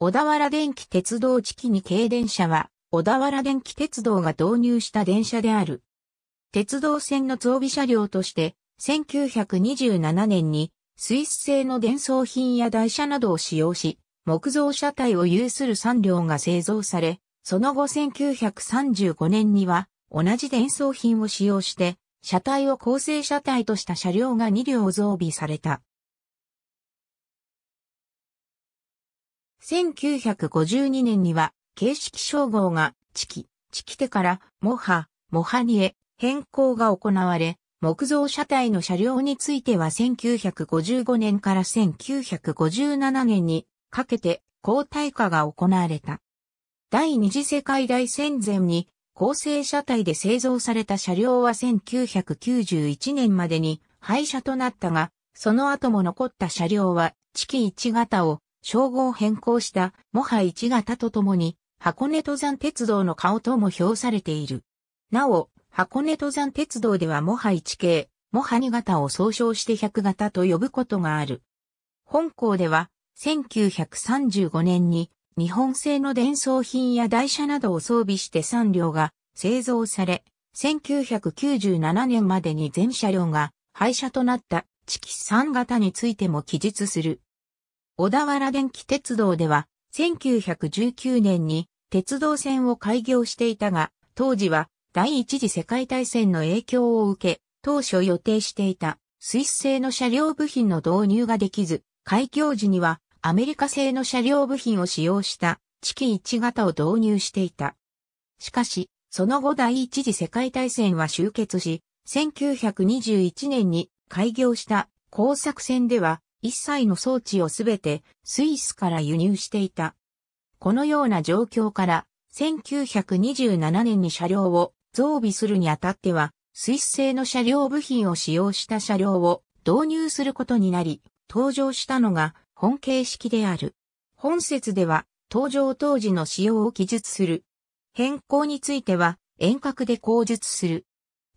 小田原電気鉄道地域に軽電車は、小田原電気鉄道が導入した電車である。鉄道線の装備車両として、1927年に、スイス製の伝送品や台車などを使用し、木造車体を有する3両が製造され、その後1935年には、同じ伝送品を使用して、車体を構成車体とした車両が2両増備された。1952年には、形式称号が、チキ、チキテから、モハ、モハニへ変更が行われ、木造車体の車両については1955年から1957年にかけて交代化が行われた。第二次世界大戦前に構成車体で製造された車両は1991年までに廃車となったが、その後も残った車両は地キ1型を称号変更した、もは一型とともに、箱根登山鉄道の顔とも評されている。なお、箱根登山鉄道ではもは一系、もは二型を総称して百型と呼ぶことがある。本校では、1935年に、日本製の伝送品や台車などを装備して3両が製造され、1997年までに全車両が廃車となった地域3型についても記述する。小田原電気鉄道では、1919年に鉄道線を開業していたが、当時は第一次世界大戦の影響を受け、当初予定していたスイス製の車両部品の導入ができず、開業時にはアメリカ製の車両部品を使用した地機1型を導入していた。しかし、その後第一次世界大戦は終結し、1921年に開業した工作線では一切の装置をすべてスイスから輸入していた。このような状況から、1927年に車両を増備するにあたっては、スイス製の車両部品を使用した車両を導入することになり、登場したのが本形式である。本説では、登場当時の使用を記述する。変更については、遠隔で口述する。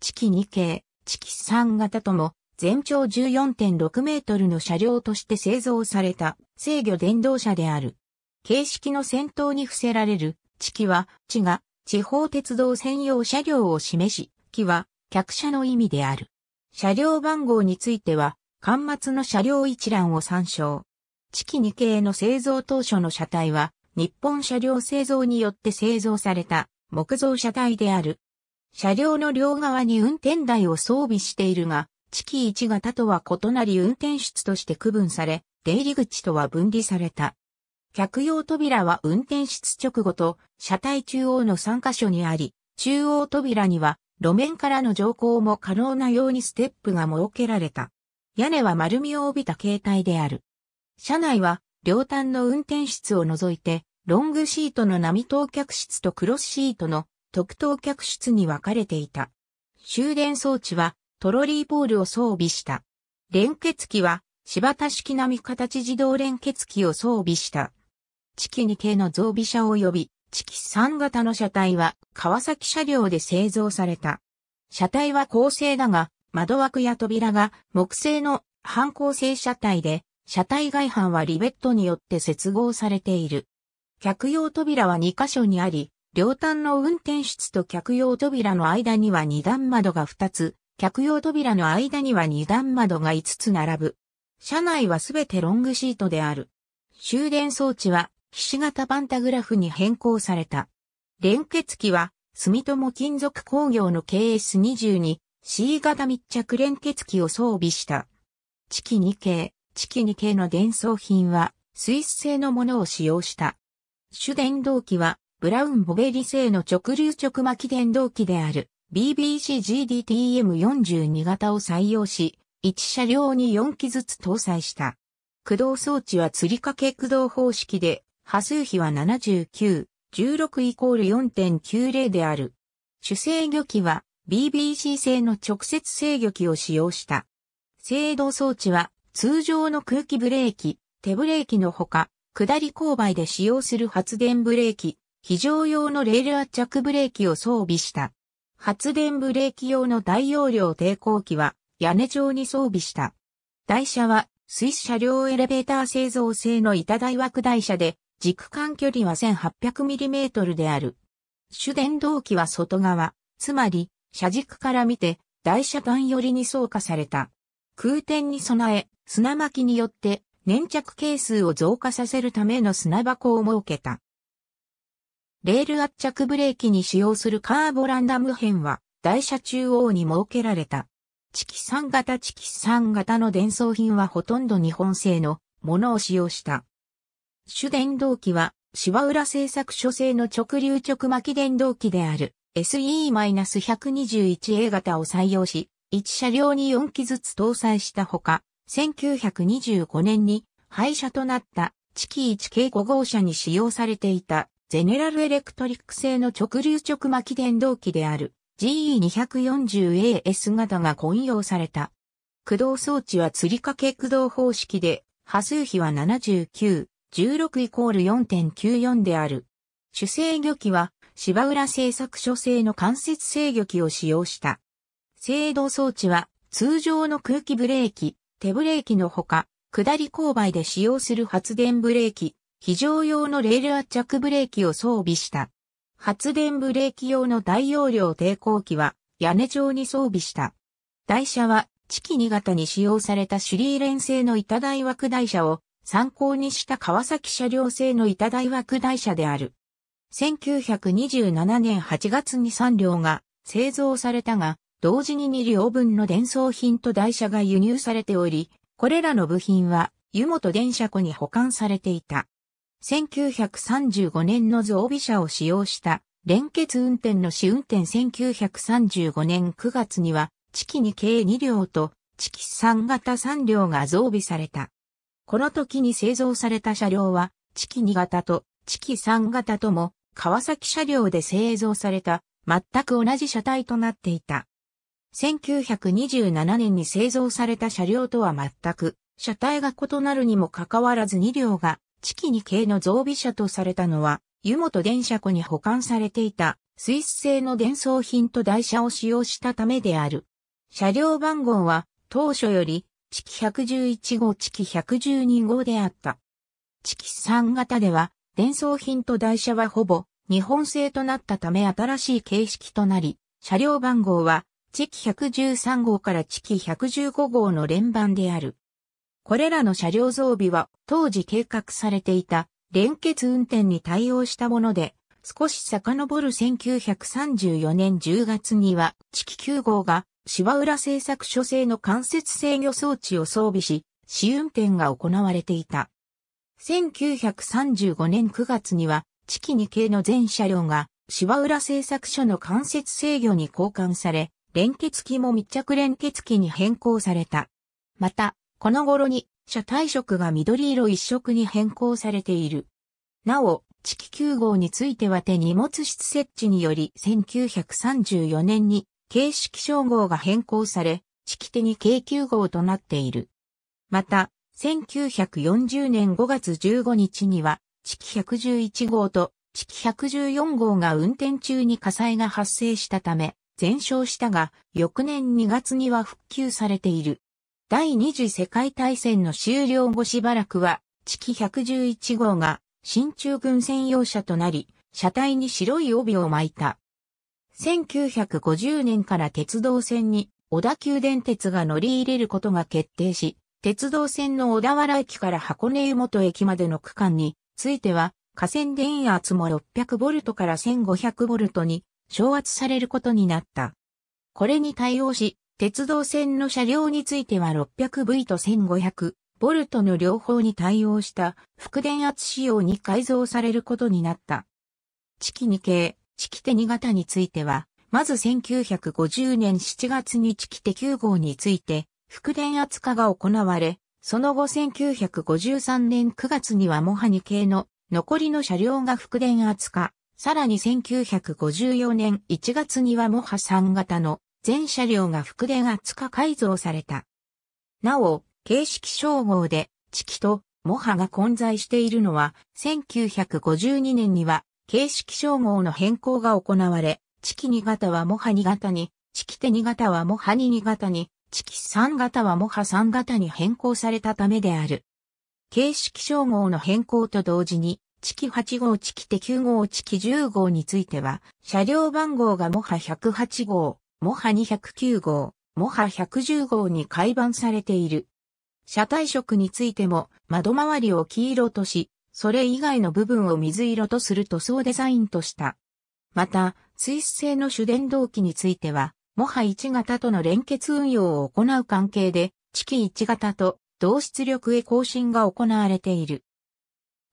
地期2系、地期3型とも、全長14.6メートルの車両として製造された制御電動車である。形式の先頭に伏せられる、地機は、地が、地方鉄道専用車両を示し、機は、客車の意味である。車両番号については、端末の車両一覧を参照。地機2系の製造当初の車体は、日本車両製造によって製造された木造車体である。車両の両側に運転台を装備しているが、地期一型とは異なり運転室として区分され、出入り口とは分離された。客用扉は運転室直後と車体中央の3箇所にあり、中央扉には路面からの乗降も可能なようにステップが設けられた。屋根は丸みを帯びた形態である。車内は両端の運転室を除いて、ロングシートの並当客室とクロスシートの特等客室に分かれていた。終電装置はトロリーポールを装備した。連結機は、柴田式並み形自動連結機を装備した。チキ2系の増備車及び、チキ3型の車体は、川崎車両で製造された。車体は高性だが、窓枠や扉が木製の半鋼製車体で、車体外板はリベットによって接合されている。客用扉は2箇所にあり、両端の運転室と客用扉の間には2段窓が2つ、客用扉の間には二段窓が5つ並ぶ。車内はすべてロングシートである。終電装置は、菱形パンタグラフに変更された。連結機は、住友金属工業の KS22、C 型密着連結機を装備した。チキ2系、チキ2系の伝送品は、スイス製のものを使用した。主電動機は、ブラウンボベリ製の直流直巻電動機である。BBCGDTM42 型を採用し、1車両に4機ずつ搭載した。駆動装置は吊り掛け駆動方式で、波数比は79、16イコール4.90である。主制御機は BBC 製の直接制御機を使用した。制動装置は通常の空気ブレーキ、手ブレーキのほか、下り勾配で使用する発電ブレーキ、非常用のレール圧着ブレーキを装備した。発電ブレーキ用の大容量抵抗器は屋根状に装備した。台車はスイス車両エレベーター製造製の板台枠台車で軸間距離は 1800mm である。主電動機は外側、つまり車軸から見て台車段寄りに装加された。空転に備え砂巻きによって粘着係数を増加させるための砂箱を設けた。レール圧着ブレーキに使用するカーボランダム編は台車中央に設けられた。チキ3型チキ3型の伝送品はほとんど日本製のものを使用した。主電動機は芝浦製作所製の直流直巻電動機である SE-121A 型を採用し、1車両に4機ずつ搭載したほか、1925年に廃車となったチキ1系5号車に使用されていたゼネラルエレクトリック製の直流直巻電動機である GE240AS 型が混用された。駆動装置は吊り掛け駆動方式で、波数比は79、16イコール4.94である。主制御機は芝浦製作所製の間接制御機を使用した。制動装置は通常の空気ブレーキ、手ブレーキのほか、下り勾配で使用する発電ブレーキ、非常用のレール圧着ブレーキを装備した。発電ブレーキ用の大容量抵抗器は屋根状に装備した。台車は地機2型に使用されたシュリーレン製の板台枠台車を参考にした川崎車両製の板台枠台車である。1927年8月に3両が製造されたが、同時に2両分の伝送品と台車が輸入されており、これらの部品は湯本電車庫に保管されていた。1935年の増備車を使用した連結運転の試運転1935年9月には、チキに計2両と、チキ3型3両が増備された。この時に製造された車両は、チキ2型とチキ3型とも、川崎車両で製造された、全く同じ車体となっていた。1927年に製造された車両とは全く、車体が異なるにもかかわらず2両が地期に系の増備車とされたのは、湯本電車庫に保管されていた、スイス製の伝送品と台車を使用したためである。車両番号は、当初より、地期111号、地期112号であった。地期3型では、伝送品と台車はほぼ、日本製となったため新しい形式となり、車両番号は、地期113号から地期115号の連番である。これらの車両装備は当時計画されていた連結運転に対応したもので、少し遡る1934年10月には、地キ9号が芝浦製作所製の間接制御装置を装備し、試運転が行われていた。1935年9月には、地キ2系の全車両が芝浦製作所の間接制御に交換され、連結機も密着連結機に変更された。また、この頃に、車体色が緑色一色に変更されている。なお、地機9号については手荷物室設置により1934年に形式称号が変更され、地機手に K9 号となっている。また、1940年5月15日には、地機111号と地機114号が運転中に火災が発生したため、全焼したが、翌年2月には復旧されている。第二次世界大戦の終了後しばらくは、地機111号が、新中軍専用車となり、車体に白い帯を巻いた。1950年から鉄道線に小田急電鉄が乗り入れることが決定し、鉄道線の小田原駅から箱根湯本駅までの区間については、河川電圧も 600V から 1500V に昇圧されることになった。これに対応し、鉄道線の車両については 600V と 1500V の両方に対応した副電圧仕様に改造されることになった。地機2系、地機手2型については、まず1950年7月に地機手9号について、副電圧化が行われ、その後1953年9月にはモハニ系の残りの車両が副電圧化。さらに1954年1月にはモハ3型の全車両が福電厚化改造された。なお、形式称号で、チキとモハが混在しているのは、1952年には、形式称号の変更が行われ、チキ2型はモハ2型に、チキ手2型はモハ2型に、チキ3型はモハ3型に変更されたためである。形式称号の変更と同時に、チキ8号、チキ手9号、チキ10号については、車両番号がモハ108号、モハ209号、モハ110号に改版されている。車体色についても窓周りを黄色とし、それ以外の部分を水色とする塗装デザインとした。また、スイス製の主電動機については、モハ1型との連結運用を行う関係で、チキ1型と同出力へ更新が行われている。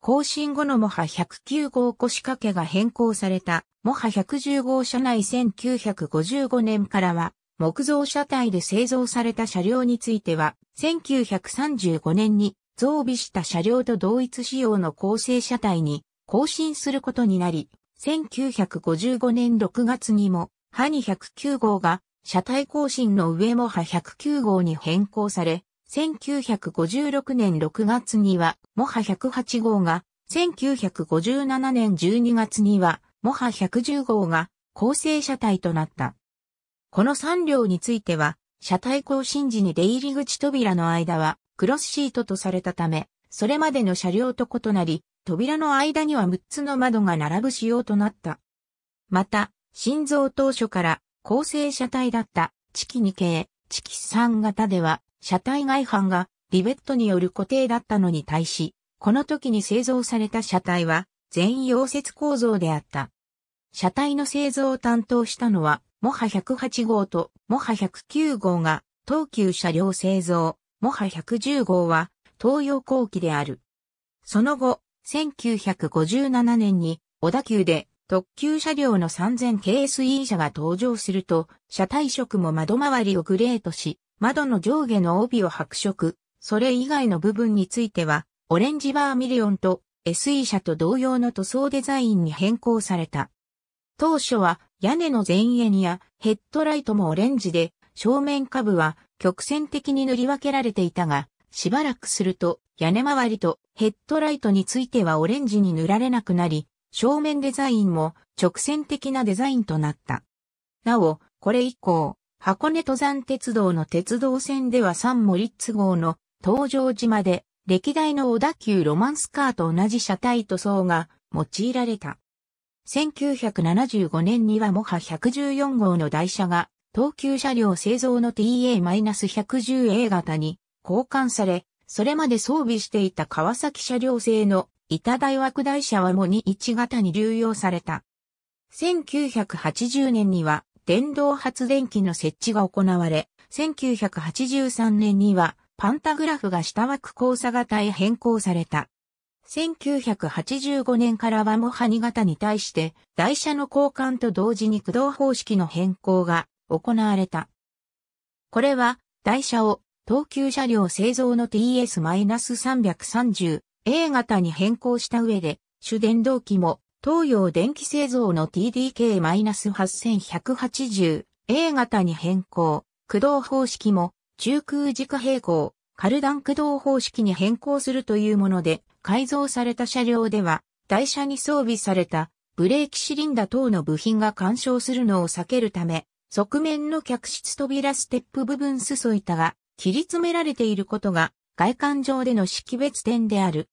更新後のモハ109号腰掛けが変更された、モハ110号車内1955年からは、木造車体で製造された車両については、1935年に増備した車両と同一仕様の構成車体に更新することになり、1955年6月にも、ハニ109号が車体更新の上もハ109号に変更され、1956年6月には、モハ108号が、1957年12月には、モハ110号が、構成車体となった。この3両については、車体更新時に出入り口扉の間は、クロスシートとされたため、それまでの車両と異なり、扉の間には6つの窓が並ぶ仕様となった。また、心臓当初から構成車体だった、チキ2系、チキ3型では、車体外板がリベットによる固定だったのに対し、この時に製造された車体は全員溶接構造であった。車体の製造を担当したのは、モハ108号とモハ109号が東急車両製造、モハ110号は東洋後期である。その後、1957年に小田急で特急車両の 3000KSE 車が登場すると、車体色も窓周りをグレーとし、窓の上下の帯を白色、それ以外の部分については、オレンジバーミリオンと SE 車と同様の塗装デザインに変更された。当初は屋根の前縁やヘッドライトもオレンジで、正面下部は曲線的に塗り分けられていたが、しばらくすると屋根周りとヘッドライトについてはオレンジに塗られなくなり、正面デザインも直線的なデザインとなった。なお、これ以降、箱根登山鉄道の鉄道線ではサンモリッツ号の登場時まで歴代の小田急ロマンスカーと同じ車体塗装が用いられた。1975年にはモハ114号の台車が東急車両製造の TA-110A 型に交換され、それまで装備していた川崎車両製の板台枠台車はも21型に流用された。1980年には電動発電機の設置が行われ、1983年にはパンタグラフが下枠交差型へ変更された。1985年からはモハニ型に対して台車の交換と同時に駆動方式の変更が行われた。これは台車を東急車両製造の TS-330A 型に変更した上で主電動機も東洋電気製造の TDK-8180、A 型に変更、駆動方式も中空軸平行、カルダン駆動方式に変更するというもので、改造された車両では、台車に装備されたブレーキシリンダ等の部品が干渉するのを避けるため、側面の客室扉ステップ部分裾板が切り詰められていることが外観上での識別点である。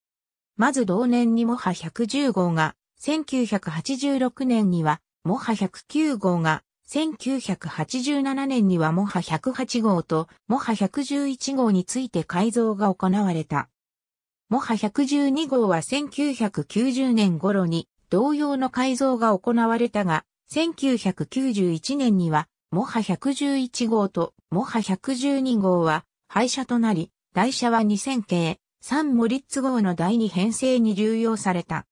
まず同年にもハ110号が1986年にはモハ109号が、1987年にはモハ108号とモハ111号について改造が行われた。モハ112号は1990年頃に同様の改造が行われたが、1991年にはモハ111号とモハ112号は廃車となり、台車は2000系、サンモリッツ号の第2編成に流用された。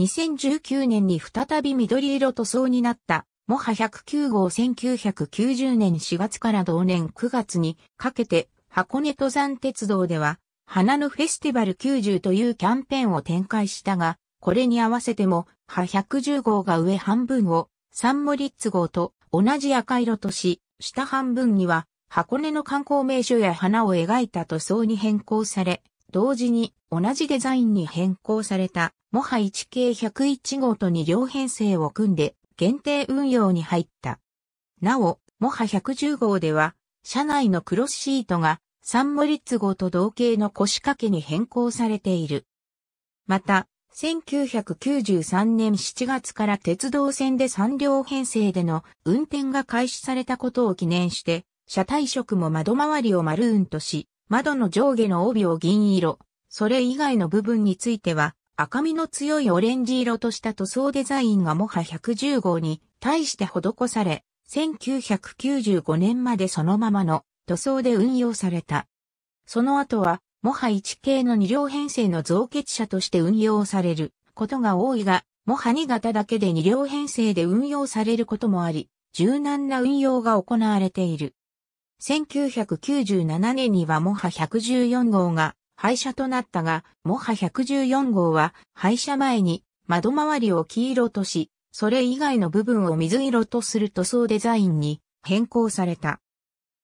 2019年に再び緑色塗装になった、モハ109号1990年4月から同年9月にかけて、箱根登山鉄道では、花のフェスティバル90というキャンペーンを展開したが、これに合わせても、ハ110号が上半分を、サンモリッツ号と同じ赤色とし、下半分には、箱根の観光名所や花を描いた塗装に変更され、同時に同じデザインに変更された、モハ1系101号と2両編成を組んで、限定運用に入った。なお、モハ110号では、車内のクロスシートが、サンモリッツ号と同型の腰掛けに変更されている。また、1993年7月から鉄道線で3両編成での運転が開始されたことを記念して、車体色も窓周りをマルーンとし、窓の上下の帯を銀色、それ以外の部分については、赤みの強いオレンジ色とした塗装デザインがもは110号に対して施され、1995年までそのままの塗装で運用された。その後は、もは1系の2両編成の造血車として運用されることが多いが、もは2型だけで2両編成で運用されることもあり、柔軟な運用が行われている。1997年にはモハ114号が廃車となったが、モハ114号は廃車前に窓周りを黄色とし、それ以外の部分を水色とする塗装デザインに変更された。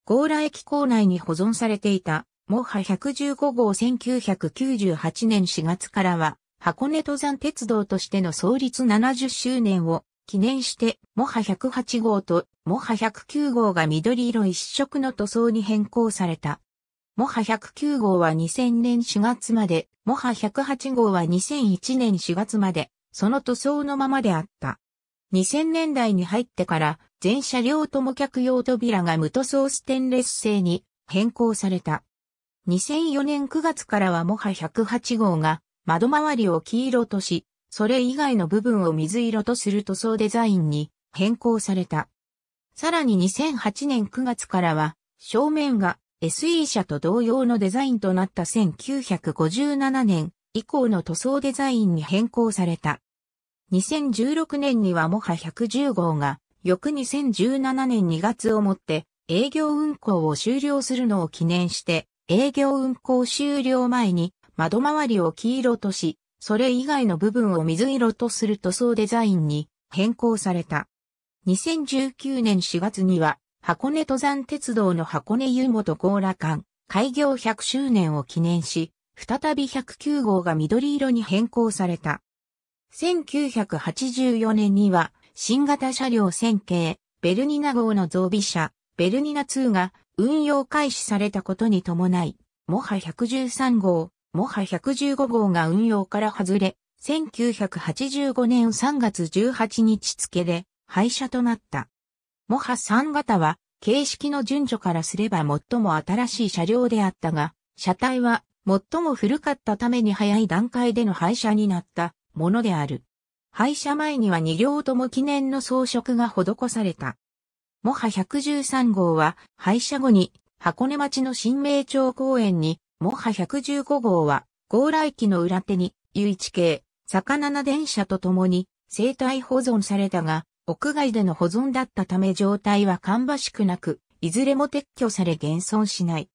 ゴーラ駅構内に保存されていたモハ115号1998年4月からは箱根登山鉄道としての創立70周年を記念して、モハ108号とモハ109号が緑色一色の塗装に変更された。モハ109号は2000年4月まで、モハ108号は2001年4月まで、その塗装のままであった。2000年代に入ってから全車両とも客用扉が無塗装ステンレス製に変更された。2004年9月からはモハ108号が窓周りを黄色とし、それ以外の部分を水色とする塗装デザインに変更された。さらに2008年9月からは、正面が SE 車と同様のデザインとなった1957年以降の塗装デザインに変更された。2016年にはモハ110号が、翌2017年2月をもって営業運行を終了するのを記念して、営業運行終了前に窓周りを黄色とし、それ以外の部分を水色とする塗装デザインに変更された。2019年4月には、箱根登山鉄道の箱根湯本甲羅間、開業100周年を記念し、再び109号が緑色に変更された。1984年には、新型車両線形、ベルニナ号の増備車、ベルニナ2が運用開始されたことに伴い、モハ113号、モハ115号が運用から外れ、1985年3月18日付で廃車となった。モハ3型は形式の順序からすれば最も新しい車両であったが、車体は最も古かったために早い段階での廃車になったものである。廃車前には2両とも記念の装飾が施された。モハ113号は廃車後に箱根町の新名町公園にモハ115号は、号来機の裏手に、唯一系、魚な電車と共に、生態保存されたが、屋外での保存だったため状態は芳しくなく、いずれも撤去され現存しない。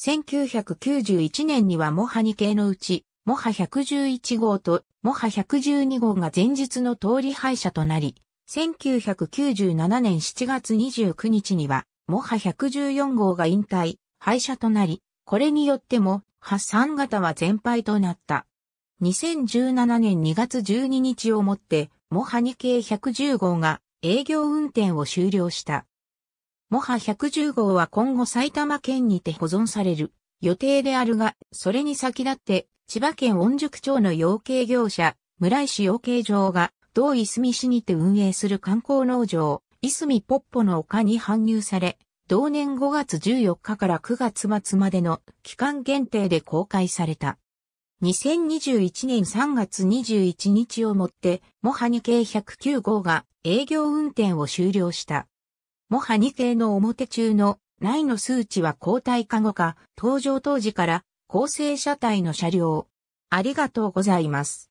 1991年にはモハ2系のうち、モハ111号とモハ112号が前日の通り廃車となり、1997年7月29日には、モハ114号が引退、廃車となり、これによっても、ハッサン型は全廃となった。2017年2月12日をもって、モハ2系110号が営業運転を終了した。モハ110号は今後埼玉県にて保存される予定であるが、それに先立って千葉県温宿町の養鶏業者、村石養鶏場が同いすみ市にて運営する観光農場、いすみポッポの丘に搬入され、同年5月14日から9月末までの期間限定で公開された。2021年3月21日をもって、モハニ系109号が営業運転を終了した。モハニ系の表中の内の数値は交代過後か、登場当時から構成車体の車両。ありがとうございます。